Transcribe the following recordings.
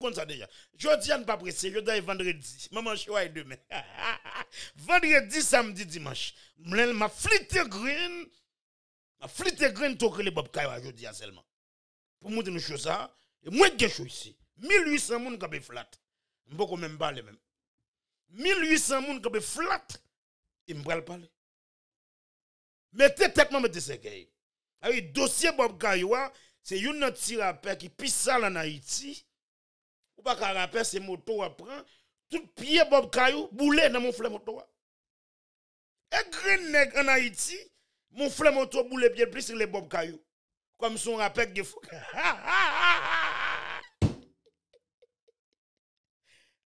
Comme ça déjà. Jeudi, on ne pas pressé. Jeudi et vendredi. Maman, je suis demain. vendredi, samedi, dimanche. Je m'a flitté green. Ma flitté green, tout les Bob Kaya jeudi seulement. Pour montrer nous chose, ça. Hein. Et moins de choses ici. 1800 moun qui flat. Je ne peux même parler même. 1800 moun qui flat. Et je ne peux parler. Mettez tête, mettez ce qu'il y Le dossier Bob Kaya, hein. c'est une tirape qui pisse ça en Haïti ou pas qu'à rappeler ces motos à prendre, tout pied Bob Caillou boule dans mon fleur moto. Et green en Haïti, mon fleur moto boule bien plus les Bob Caillou. Comme son rappel de fou.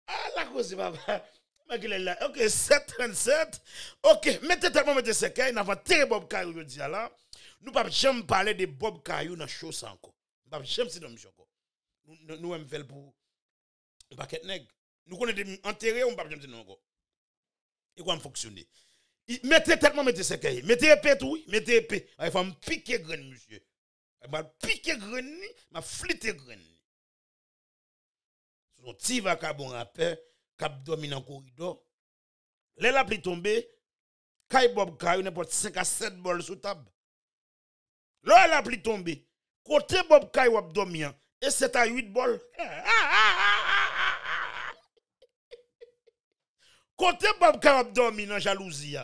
Ah, la cause, papa. Ok, 737. Ok, mettez tellement mettez ce qu'il n'a pas Bob Caillou. je là. Nous ne pouvons parler de Bob Caillou dans la chose encore. Nous ne pouvons jamais si nous nous aimons faire pour un paquet Nous connaissons enterré, on pas besoin de nous Et quoi fonctionner Mettez tellement mettez séquelles, mettez épée tout, mettez épée. Ah, il faut me piquer graines monsieur. Ma ah, vais bah, piquer graine, m'a fliter tire Son petit vacabon rappeur cap dormi dans corridor. Les la pli tombé, Kai Bob Kai n'importe 5 à 7 bols sous table. Là la pli tombé, côté Bob Kai ou dormi hein. et 7 à 8 balles. Eh, Côté Bob Karab dormi dans jalousie.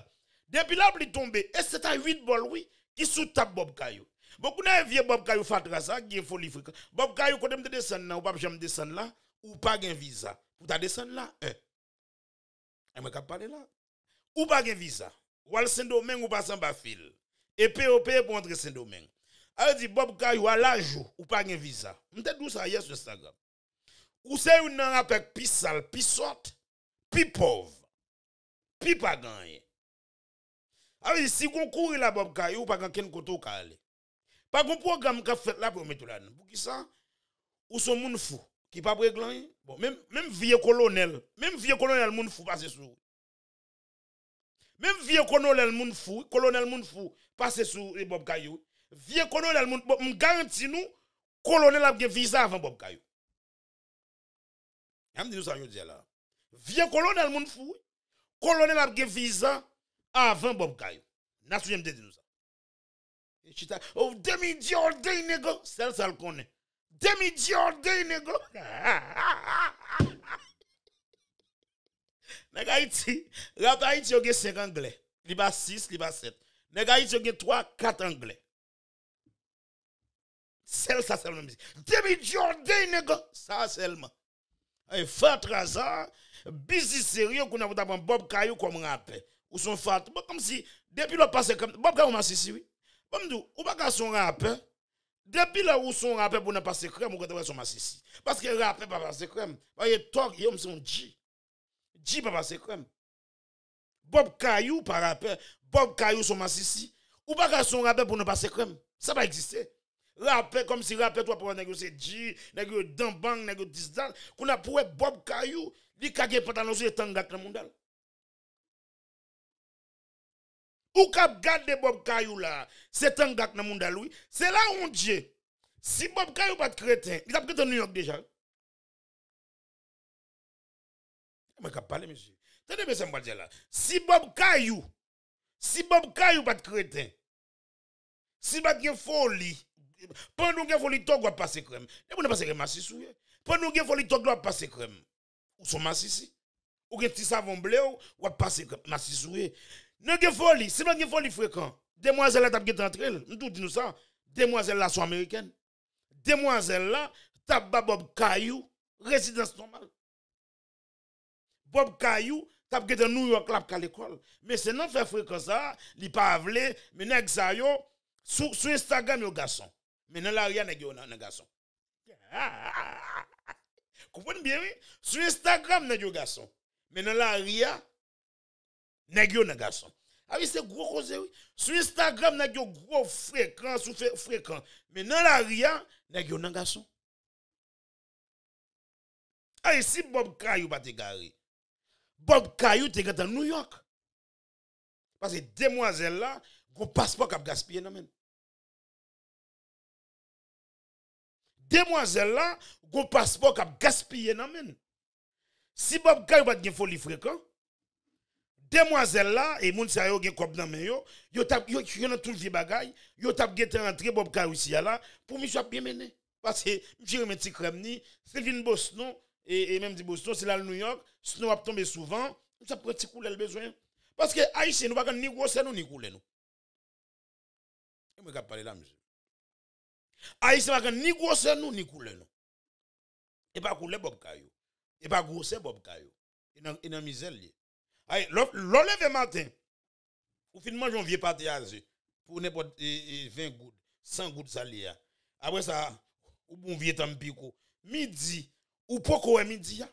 Depuis là, il est tombé. Et c'est à 8 bol, oui, qui sous tape Bob Kayo. Beaucoup n'a vie Bob Kayo fatrasa ça, qui est folie fric. Bob Kayo, quand il descends là, ou pas j'aime descendre là, ou pas gen visa. Ou ta descendre là, hein. Et moi, parler là. Ou pas gen visa. Ou al saint ou pas sans fil. Et POP pour entrer Saint-Domingue. Elle dit Bob Kayo à l'âge ou pas gen visa. M'te d'où ça hier sur Instagram. Ou c'est une avec pis sale, pis sorte, pis pauvre. Pipa pas gagné. Alors si on court la bob kayou pas gagné koto kale. Pas un programme Kafet fait là pour mettre là. Pour qui ça Ou son moun fou qui pas régler Bon même même vieux colonel, même vieux colonel moun fou passe sous. Même vieux colonel moun fou, colonel moun fou passe sous e bob kayou. Vieux colonel moun m garantit nous colonel a visa avant bob kayou. Yam dit nous ça yo dit là. Vieux colonel moun fou colonel a eu visa avant Bob Gayo. N'a souviens de nous ça. Et chita, oh, demi-dieu de négo, celle ça le connaît. Demi-dieu de négo. Nèg Haïti, la Haïti yo gen 5 anglais, li a 6, li a 7. Nèg Haïti yo gen 3, 4 anglais. Celle ça seulement. Demi-dieu de négo, ça seulement. Et 23 ans, business sérieux qu'on a voulu prendre Bob Caillou comme rappel. Ou son fat. Comme si, depuis le passé, comme Bob Caillou m'a si oui. Bon, dit, ou pas son rappel. Depuis là où son rappel pour ne pas crème, ou sont son si Parce que rappel pas passer crème. Voyez, Tok, yom son J. J pas passer crème. Bob Caillou par rappel. Bob Caillou son si Ou pas son rappel pour ne pas crème. Ça va exister. Rappel comme si rappel toi pour négocier Dieu négocier dans banque, négocier distance. Qu'on a pour Bob Kayou, li kage pantalon sur tangak dans mondial. Ou kap Bob Caillou là, c'est tangak dans mondial oui. C'est là on Dieu. Si Bob Caillou pas de crétin, il a crétin New York déjà. Mais qu'a parler monsieur. Tenez mais ça vais dire là. Si Bob Caillou, si Bob Caillou pas de crétin. Si pas de folie pendant que vous l'itog, vous passez crème. vous ne crème Pendant que vous crème. vous crème. Ou sont vous Ou gen vous savon bleu, ou passez crème si vous fréquent. Demoiselle là vous nous dit nous ça. Demoiselle là sont américaine. Demoiselle là caillou, résidence normale. Bob Caillou, tap gete New York là à l'école. Mais c'est non fait fréquent ça, li pa avle, mais nèg sa sur Instagram yo garçon. Mais Maintenant, l'arrière, il y a un garçon. Comprenez bien, oui? Sur Instagram, il y a un garçon. Maintenant, l'arrière, il y a un garçon. Ah oui, c'est gros cause, oui. Sur Instagram, il y a un gros fréquent, sous fréquent. Maintenant, la il y a un garçon. Ah, ici si Bob Kayou pas te Bob Kayou te gâté à New York. Parce que demoiselle là, gros passeport qui a gaspillé, même. demoiselle là, un passeport qui a gaspillé men. Si Bob pas de folie fréquent, demoiselle là et moun sa yo gen kòb nan men yo, yo tap yo vous tout vie bagay, yo tap ont tout Bob aussi là pour monsieur bien mené. Parce que monsieur crème ni, Boston et, même dit Boston c'est là le New York, Snow a tombé souvent, ça prend le besoin. Parce que Haïtien nous pas ni gros ni nous c'est pas ni grosseur nous ni couleur nous. Et pas couleur Bob Kayo. Et pas grosseur Bob Kayo. Et dans et dans misère lié. Aïe, le matin. Ou fin manger un vieux pâté à pour n'importe 20 e, gouttes, 100 gouttes salées, Après ça, ou bon vieux tampico. Midi, ou poko e midi ya.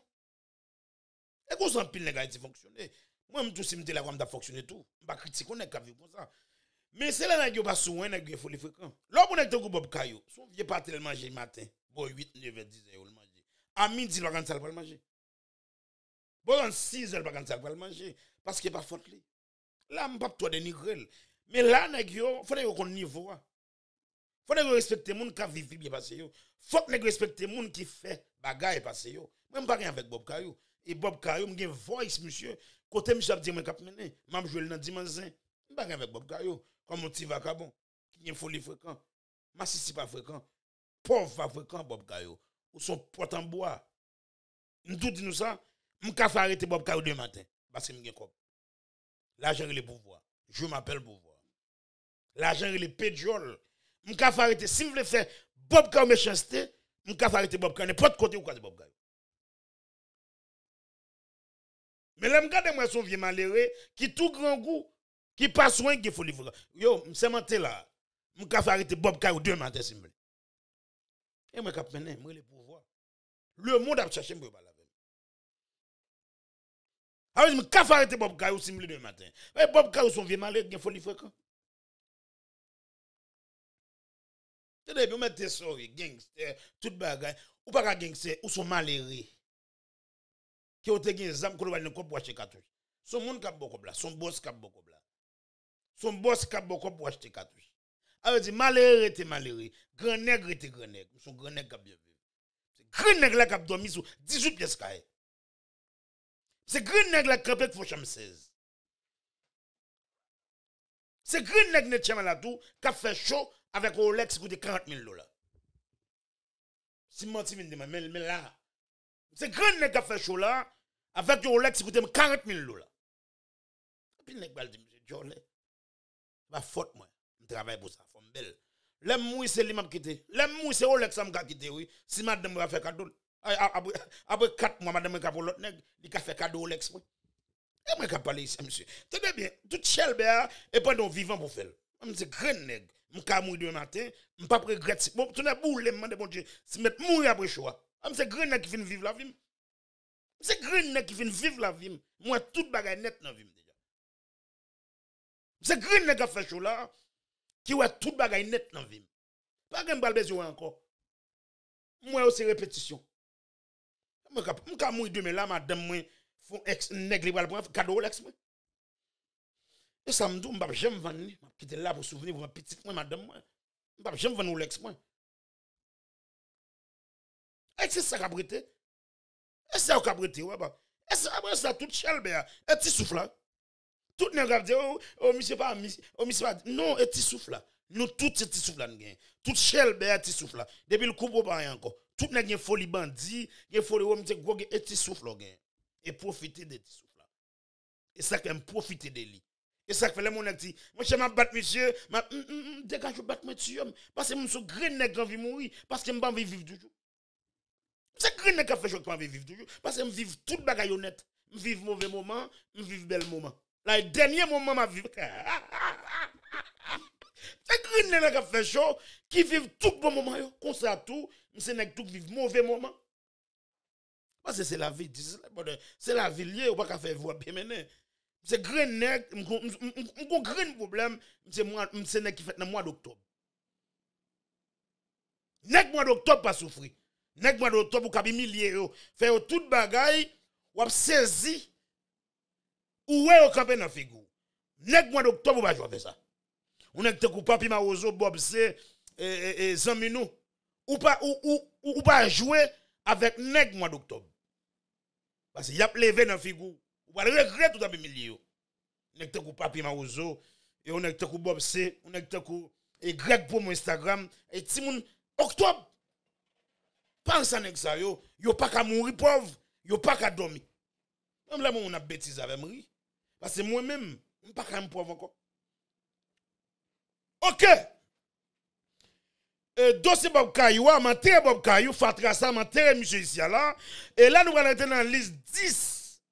Et qu'on s'en pile les gars qui Moi, je me suis dit que la fonctionné tout. Je ne on pas capable comme ça mais c'est là que vous avez besoin vous yo de Là, Là de de bob vous n'avez pas pas manger le matin, bon 8, 9, 10 vous le mangez. à midi vous gant pas de vous Bon, 6 yo de vous manger parce manje, paske pa pas li. La Là vous de Men la Là, yo, fote vous kon nivou de qui yo moun qui vit Vous pase yo. faut nag moun qui fait. bagay pase yo. Mwen pas rien avec bob kayo. et bob kayo mgen voice, monsieur. Côté, dire mam dans bob kayo comme un petit vagabond, qui est folie fréquent, Ma c'est pas fréquent, pauvre pas fréquent, Bob Gayo, ou son pot en bois. Nous dit nous ça, je vais arrêter Bob Gayo demain matin, parce que je suis L'argent est le pouvoir. Je m'appelle pouvoir. L'argent est le pédiole. Je vais arrêter, si vous voulez faire Bob Gayo méchanceté, je vais arrêter Bob Gayo, n'importe côté ou quoi de Bob Gayo. Mais là, je regarde moi son vieux malheureux qui tout grand goût qui passe loin qui faut livrer. Yo, c'est menté là. M'ka fait arrêter Bob Carou deux matins, s'il me Et moi, cap mené, moi, le pouvoir. Le monde a cherché me balaver. Alors, ah m'ka fait arrêter Bob Carou, s'il me deux matins. Mais eh, Bob Carou, son vieux malheur, il faut livrer quand? C'est-à-dire, vous mettez sorry, gangster, toute bagaille. Ou pas gangster, ou son malheureux. Qui ont été des âmes, qui ont été des corps pour acheter cartouche. Son monde qui a beaucoup là, son boss qui a beaucoup là son boss a beaucoup pour acheter cartouche. Alors dit malheureux était malheureux, grand nègre était grand nègre, son grand nègre cap bien vu. C'est grand nègre qui a dormi sur 18 pièces carrées. C'est grand nègre là campé pour chambre 16. C'est grand nègre qui a fait chaud avec Rolex coûte 40 000 dollars. Si menti vient de mais là c'est grand nègre qui a fait chaud là avec Rolex coûte 40 000 dollars. Puis nègre a monsieur pas faute moi. Je travaille pour ça, femme belle. L'aime mouille c'est lui m'a quitté. L'aime mouille c'est Olex ça m'a quitté oui. Si madame va fait cadeau après quatre mois madame ka pour l'autre nèg, il a fait cadeau Olex, moi. Et moi ka parler ici monsieur. Tenez bien, toute chelbea et pendant vivant pour faire. Je dis grand nèg, je ka mourir demain matin, je pas regrette. Bon, tu n'as boule me bon Dieu, si mettre mourir après choix. Je dis qui vient vivre la vie. C'est grand nèg qui vient vivre la vie. Moi toute bagaille net dans la vie. C'est Green qui a fait chaud là, qui a tout bagay net dans la vie. Pas de bal besoin encore. Moi aussi répétition. Je vais mourir demain là, madame, moi, font ex nègre pour prendre cadeau l'ex moi. Et ça me dit, je ne vais jamais vendre. Je vais là pour souvenir pour ma petite, moi, madame, moi. Je ne vendre l'ex moi. Et c'est ça qui a prêté. Et c'est ça qui ouais prêté. Bah. Et c'est après ça, toute chalbe, hein. et petit souffle hein. Tout le monde dit, oh, oh, monsieur, pas, oh, monsieur, pas. Non, et tu là. Nous, tout ce souffle là, Tout chelbert ben, souffle là. Depuis le coup, pas rien encore. Tout le monde folie bandit, il folie, oh, monsieur, gros, et tu souffles là, Et profiter de petit souffle là. Et ça, qu'on profiter de lui. Et ça que le monde dit, moi je hum, hum, hum, vais battre monsieur, ma dégage je battre monsieur parce que mon suis grand nègre envie mourir parce que m'pas envie vivre toujours. C'est grand nègre qui fait je pas vivre toujours parce que vis vivre tout bagaille honnête, Je vivre mauvais moment, je vivre bel moment la le dernier moment, ma vie. Fait que les gens fait chaud, qui vivent tout bon moment, comme ça tout, c'est tout vivent mauvais moment. Parce que c'est la vie, euh, c'est la vie liée, ou pas faire voix bien maintenant. C'est grand nèg, un grand problème, c'est moi, c'est nèg qui fait dans mois d'octobre. Nèg mois d'octobre pas souffrir. Nèg mois d'octobre ou avez humilier fait faire toute bagaille, ou saisi où est au campé dans figure Nèg mois d'octobre pas jouer ça. On est te papi marozo bob C. et et e, zami nous ou pas ou jouer avec nèg mois d'octobre. Parce qu'il y a levé dans figure. Ou pas regret tout dans milieu. Nèg te papi marozo et on est te bob C. on est te et Greg pour mon Instagram et ti moun octobre pense à nèg ça yo yo pas qu'à mourir pauvre, yo pas qu'à dormir. Même là on a bêtise avec moi. Parce que moi-même, je ne pas quand même preuve encore. OK. dossier Bob Kayou, ah, m'enterre Bob Kayou, Fatra ça, m'enterre monsieur Isiala. Et là, nous allons être dans la liste 10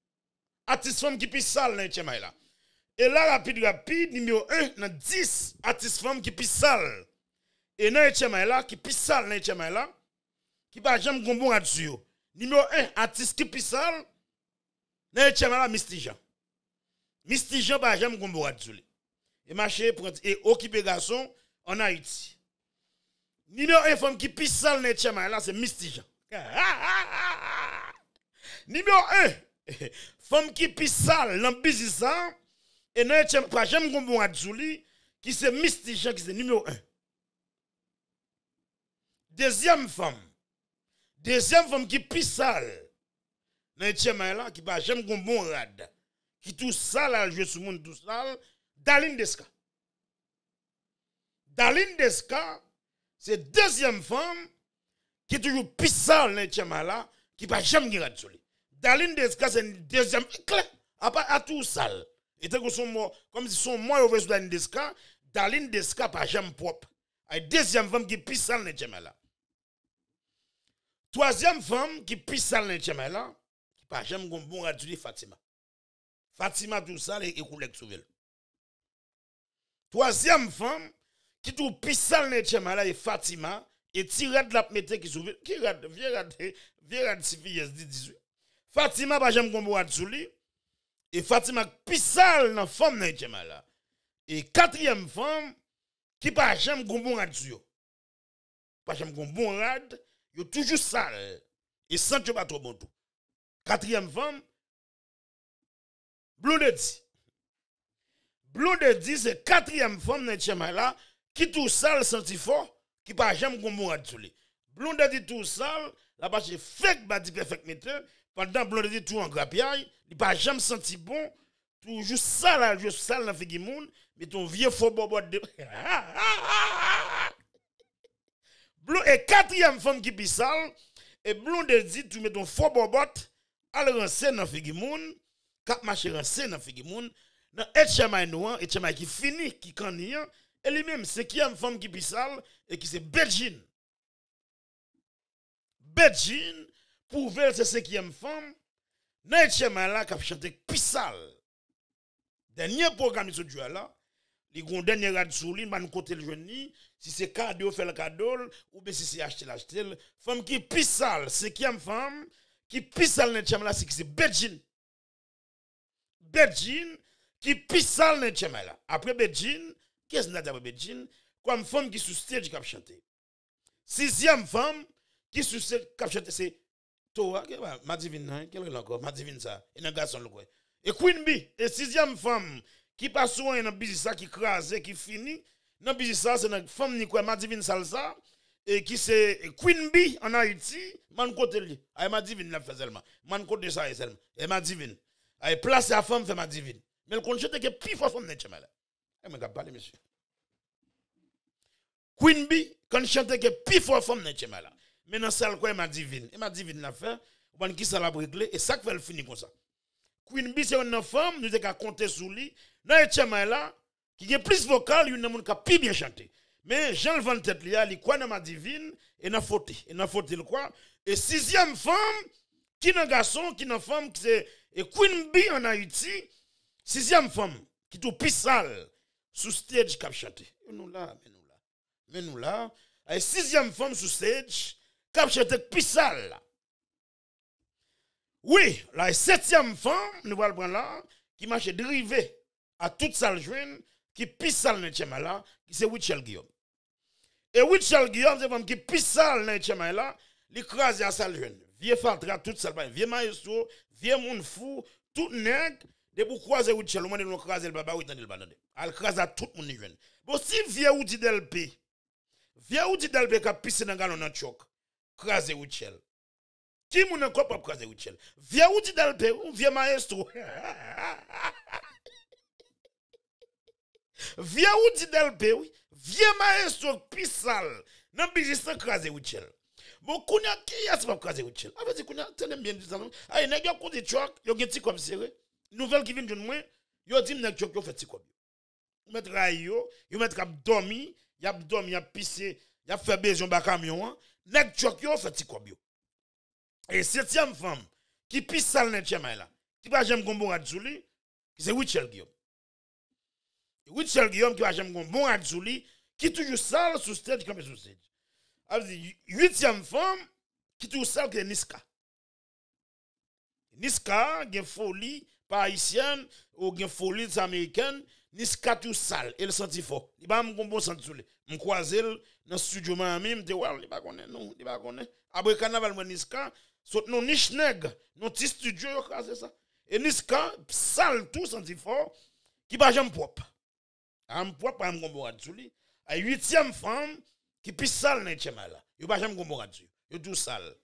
artistes femmes qui pissent sale dans le Et là, rapide, rapide, numéro 1, dans 10 artistes femmes qui pissent sale. Et dans le Tchemaïla, qui pissent sale dans le Tchemaïla, qui pas jamais bon là-dessus. Numéro 1, artiste qui pissent sale, dans le Tchemaïla, Misty Misti Jean par Jean Gombo Et marché et occupé garçon en Haïti. Numéro un femme qui pisse sale net chama là c'est Misti Numéro un femme qui pisse sale dans business ça hein. et net chama pas Jean Gombo qui c'est Misti qui c'est numéro 1. Deuxième femme. Deuxième femme qui pisse sale. Dans chama là qui par Jean Gombo rad qui tout à jouer je suis monde tout sale, Daline Desca. Daline Desca, c'est deuxième femme qui est toujours sale dans le là, qui va jamais dire de Daline Desca, c'est une deuxième clé à, à tout sale. Et comme que son moins comme si son mort est Daline Desca, Daline Desca pas jamais propre. La deuxième femme qui est sale dans le là. Troisième femme qui est sale dans le là, qui pas jamais bon Fatima. Fatima tout sale et Koulek Souvel. Troisième femme, qui tout pissal ne là, et Fatima, et tirade la mette qui souvel, qui rad, viens rad, si rad si 18. Fatima, pas j'aime qu'on boit et Fatima pissal dans femme ne là. Et quatrième femme, qui pas j'aime qu'on boit sous Pas j'aime qu'on yo toujours sale, et sans que pas trop bon tout. Quatrième femme, Blue de dit. Blue de dit, c'est quatrième femme dans chemin là, qui tout sale senti fort, qui pas jamais comprendre tout lui. Blue de dit tout sale, la fait fake bâti bah, perfect metteur, pendant Blue de dit tout en grappillage, il pas jamais senti bon, toujours sale à je sale dans figure monde, mais ton vieux faux bobotte. de Blue est quatrième femme qui sale et Blonde dit, tout met ton faux bobot, à le renseigner dans figure monde, cap marcher en dans figure moun dans Etchemay noir Etchemay qui finit qui canien et lui-même cinquième femme qui pissale. et qui c'est Belgine Belgine pour vers cette cinquième femme dans Etchemay là qui a chanté pissal dernier programme de ce duel là les gros dernier rad sous lui côté le jeune si c'est cadeau fait le cadeau ou bien si c'est acheter l'acheter femme qui pissal cinquième femme qui pissale dans Etchemay là c'est qui c'est Belgine Beijing qui pissal dans là, Après Bedjin, qu'est-ce qu'on a d'après Bedjin Comme femme qui sur stage qui a chanté. Sixième femme qui sur stage qui a chanté, c'est Toa, ma divine, qui est hein, encore, ma divine ça, et un garçon le quoi. Et Queen Bee, et sixième femme qui passe souvent dans business qui crase, qui finit, dans business c'est une femme qui est ma divine salsa, et qui c'est Queen Bee en Haïti, man côté lui. Elle m'a divine Elle fait côté ça seulement. Elle m'a divine. Allez, place la femme, femme divine. Mais le conjoint est que forte femme n'est jamais là. Eh, mais parlé, monsieur. Queen B, quand chante que forte femme n'est jamais Mais dans celle quoi, m'a divine. Et m'a divine l'affaire. On qui ça l'a réglé et ça qu'elle finit le comme ça. Queen B, c'est une femme, nous avons compter sur lui. Dans le chemin qui est plus vocal, il y a femme qui a plus bien chanté. Mais Jean le vent tête, il y quoi dans ma divine, et n'a faute, Et n'a faute le quoi. Et sixième femme, qui est un garçon, qui est une femme, qui c'est Queen Bee en Haïti, sixième femme, qui est au sale, sous stage cap chanté. Nous là, mais nous là. Mais nous là, Et sixième femme sous stage cap chanté sale. Oui, la septième femme, nous allons prendre là, qui marche dérivé à toute salle jeune, qui sale dans le là, qui c'est Wichel Guillaume. Et Wichel Guillaume, c'est une femme qui sale dans le là, l'écrase à salle jeune vieux Fatra, tout Salbay, vieux Maestro, vieux mon Fou, tout nègre, de vous croiser ou tchel, ou nous le baba ou il le banane. Al crase à tout moun jeune. Bon, si vieux ou dit delpi, vieux ou di delpi ka pisse dans galon en choc, crase ou tchel. Qui moun encore pas craser ou tchel? Vieux ou di delpi ou vieux Maestro? Vieux ou dit oui. Vieux Maestro pissal, nan bijis sans crase ou Moukouna qui est-ce qu'on croise Richel Avec dit Kounia, tenez bien dit ça. Aïe, nèg yo kondi tchok, yo gen comme serré. Nouvelle qui vient de moi, yo dit nèg tchok yo fait ti comme. Ou met ray yo, yo met kap dormi, y a dormi, y a pissé, y a fait besoin ba camion. Nèg tchok yo fait ti comme. Et septième femme qui pisse sale net chema là, qui pas j'aime gombo adjouli, c'est Richel Guillaume. Richel Guillaume qui va j'aime gombo adjouli, qui toujours sale sous tête comme sous tête huitième femme qui tout ça que Niska. Niska, gen folie haïtienne ou gen folie américaine, Niska tout sale, elle sentit fort. Il va me bon senti Me croiser dans studio Miami, me il va connaître non, il va connaître. carnaval Niska, saute niche ça. Et Niska sale tout senti fort qui huitième femme qui pisse sale dans chemin là. Yo pas jamais comprendre dessus. Yo tout sale.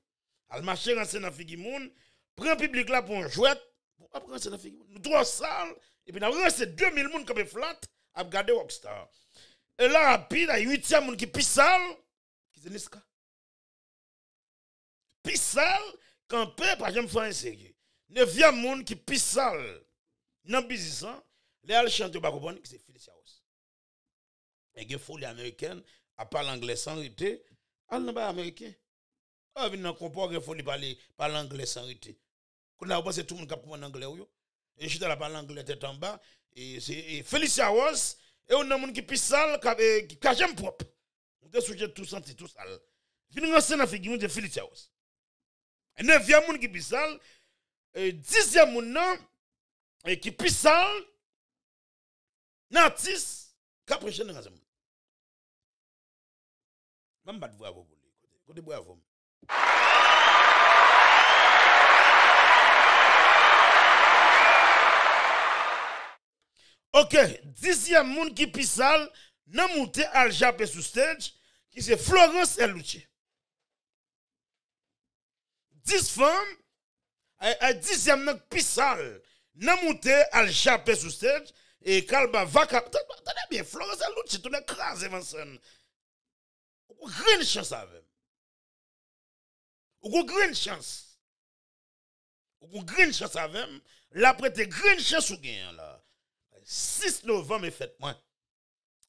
Al marcher dans dans figi moun, prend public là pour un jouet, pour prendre dans figi moun. Nous trois sale et puis nous c'est 2000 moun comme flat à regarder Rockstar. Et là rapide, il y a 8e moun qui pisse sale qui c'est Niska. Pisse sale peut... pas jamais faire un sérieux. 9e moun qui pisse sale dans business, les al chante pas comprendre qui c'est Felicia Ross. Et que folie américaine à parler anglais sans rité, al nan américain. Ah, vin nan kompor gen foli parler parler anglais sans rité. on a pensé tout le monde qui comprend anglais yo. Et je la parle anglais tête en bas et c'est Felicia Ross et on a monde qui pissal qui cajem propre. On te sujet tout senti tout sale. Vin renseigner la figure de Felicia Ross. Et 9e monde qui pissal et 10e monde et qui pissal Natis, qu'après je ne sais bravo Ok, dixième monde qui pissale nan monté al jape sous stage, qui c'est Florence Elouche. Dix femmes, A dixième monde pissale nan monté al sous stage, et kalba Vaca, bien, Florence Elouche, tout Vincent. Ou grande chance chans avèm. Ou une gren chance Ou gren une grande La prete gren chans ou 6 novembre est fête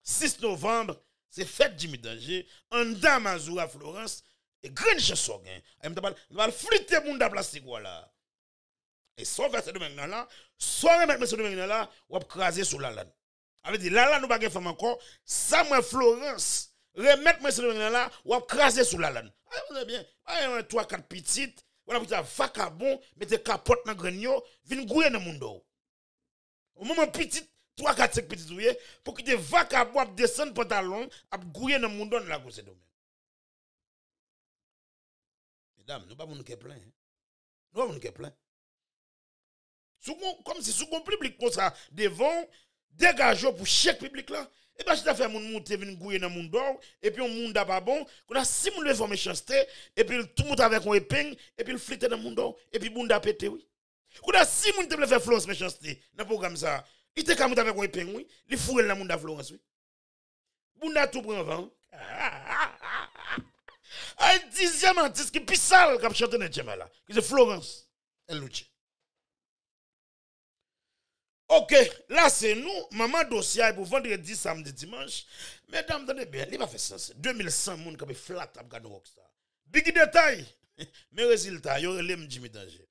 6 novembre, c'est fête Jimmy Danger. En dame à Florence. Et grande chance au gain. Et là. Et sans faire ce là, soir remettre ce là, on va craser sous la lane. Avec dit la va nous pas faire encore. Ça Florence remettre moi ce là ou craser sous la lane. Ah, bien. Ah, trois, quatre petites, voilà pour ça, vacabon, mettez capote dans grenier, vin grouer dans monde. Au moment petit, 3 4 cinq petites ouye, pour que des vacabon descendent pantalon, à dans dans monde dans la grosse domaine. Mesdames, nous pas nous qui plein. Nous pas nous qui plein. Comme si sous public comme ça, devant, dégagez pour chaque public là, et bien, je t'ai fait mon monter, venir gouiller dans mon d'or, et puis on monde pas bon, qu'on a si mon levé méchanceté, et puis tout le monde avec un épingle, et puis le flirter dans mon d'or, et puis le monde a pété, oui. Qu'on a si mon te fait Florence méchanceté, dans le programme ça, il te camoute avec un épingle, oui, il fouille dans monde d'or Florence, oui. bunda tout prend vent. Un dixième artiste qui pissale, qui a chanté dans le là, c'est Florence. Elle Ok, là c'est nous, maman dossier pour vendredi, samedi, dimanche. Mesdames, tenez bien, il va faire sens. 2100 personnes qui ont flat à regarder ça. Big détail, Mais résultat, il y aurait les Jimmy Danger.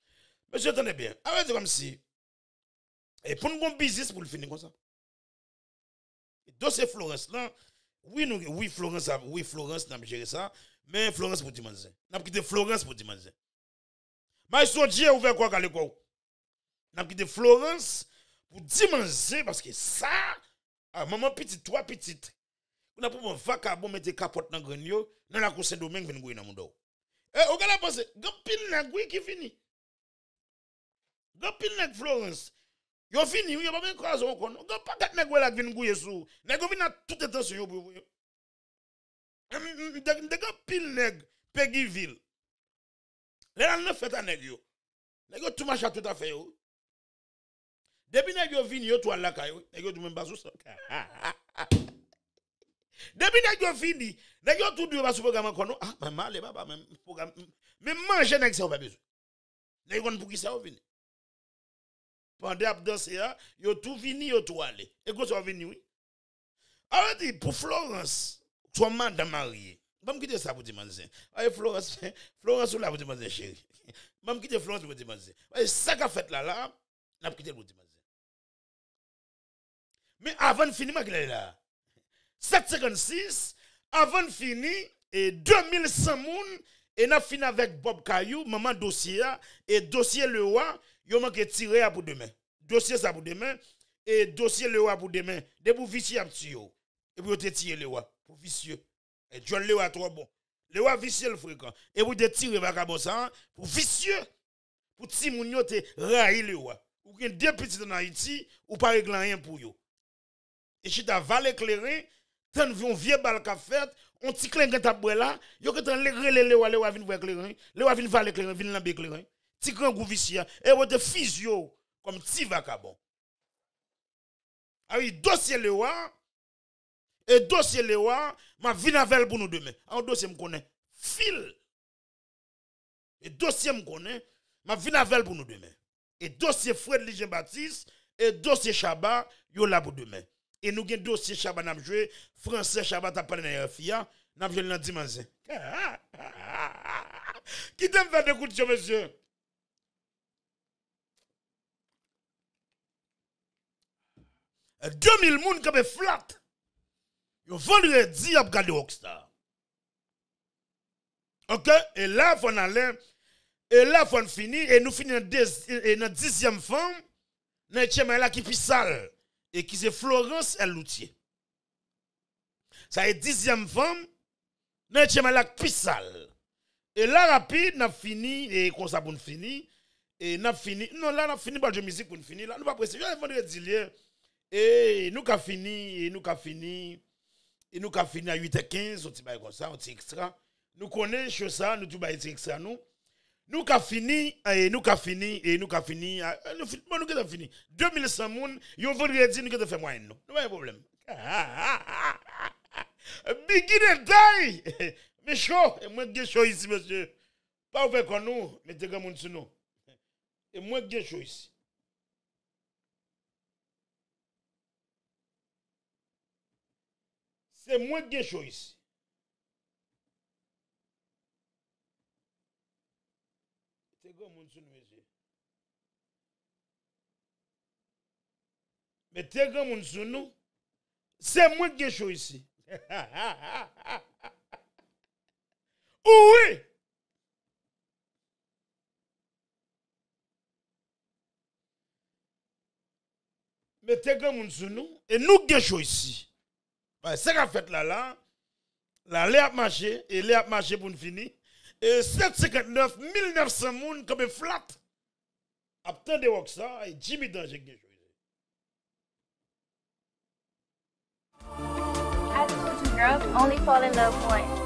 Monsieur, tenez bien, arrêtez ah comme si, et pour nous un business pour le finir comme ça. Dossier Florence là, oui, nous, oui, Florence, oui, Florence n'a pas géré ça, mais Florence pour dimanche. N'a avons quitté Florence pour dimanche. Mais ils sont ouvert quoi, quoi. N'a avons quitté Florence pour dimanche, parce que ça, à ah, maman petite, toi petite, on a pour mon vacabon mettre capote dans le dans la course domaine, vin dans mon dos. Et on a la qui fini. Gampil neg Florence. Yo fini, yo pas on kon. Hum, hum, hum, Gamp pas nèg la vin sou. Nèg vin a toute attention yo pour. De gampil nèg Peggyville. on fait un nèg yo. Nèg tout machin tout à fait yo. Depi nèk yo vini, yo tu alaka yo. Nèk yo dume mbazou soka. Depi nèk yo vini, nèk yo tu dume mbazou programman kono. A, ah, mwen male, mwen programman. Mwen manche nèk se ouwe bezou. Nèk yo kon puki se ouwine. Pande ap de se ya, yo tu vini, yo tu ale. Eko se ouwini ouwe. Awe di, pou Florence, tou man damariye. Mpam kite sa pouti manzen. Aye Florence, Florence ou la pouti manzen, chè. Mpam kite Florence mpouti manzen. Aye sakafet la lam, nap kite pouti manzen. Mais avant de finir, là, 756, avant de finir, et 2100 moun, et n'a fini avec Bob Caillou, maman dossier, et dossier le roi, yo manque tiré pour demain. Dossier ça pour demain, et dossier le roi pour demain. De pour vicieux à Et pour te tirer le roi, pour vicieux. Et John le roi trop bon. Le roi vicieux le fréquent. Et pour te tirer vagabond ça, pour vicieux. Pour ti moun yo te raï le roi. Ou gen deux petits en Haïti, ou pas régler rien pour yo et chita val éclairé, tant vu un vieux bal qu'a fait, on petit clin t'a boire là, yo que tant le relé le le vinn voir éclairé, le vinn val éclairé, vinn lambe éclairé. Ti grand gouvicia et votre physio comme ti vacabon. Ah oui, dossier le roi et dossier le roi, m'a vie avec pour nous demain. Ah, un dossier me connaît fil. Et dossier me connaît, m'a vie avec pour nous demain. Et dossier Fred Ligien Baptiste et dossier Chabat, yo là pour demain. Et nous avons dossier Chabat n'a joué. Français Chabat a parlé dans RFIA. N'a joué le dimanche. Qui t'aime faire des coups de monsieur? Et 2000 personnes qui flat. Yo vendredi a regardé Rockstar. OK, et là faut aller et là on finit et nous finissons dans dixième forme. Dans là qui est sale et qui c'est Florence El Loutier. Ça est dixième femme, dans la Pissal. Et là, rapide, n'a fini, et comme ça, nous fini, et n'a fini, non, là, n'a fini, par la musique, pour fini, là, nous pas pressé, vendredi hier, et nous avons fini, et nous avons fini, et nous avons fini à 8h15, on t'y bah, comme ça, on t'y extra. Nous connaissons ça, nous tout bah, extra, nous. Nou ka fini, eh, nou ka fini, eh, nou ka fini, eh, nou bon, ka fini. 2005 moun, yo voul reyedi nou ke te fe mwen nou. Nou maye problem. Bigi de day! Me chou, e mwen ge chou yisi mwen se. Pa ouve kon nou, me teke moun toun nou. E mwen ge chou yisi. Se mwen ge chou yisi. Mais tes mon c'est moi qui suis ici. oui. Mais tes mon zunu et nous qui suis ici. C'est qu'à fait là là, là l'air a marché et l'air a marché pour finir. Eh, 759 1900 moun comme flat. Ap tande wak ça et Jimmy Danger joué. I told you girls only fall in love once.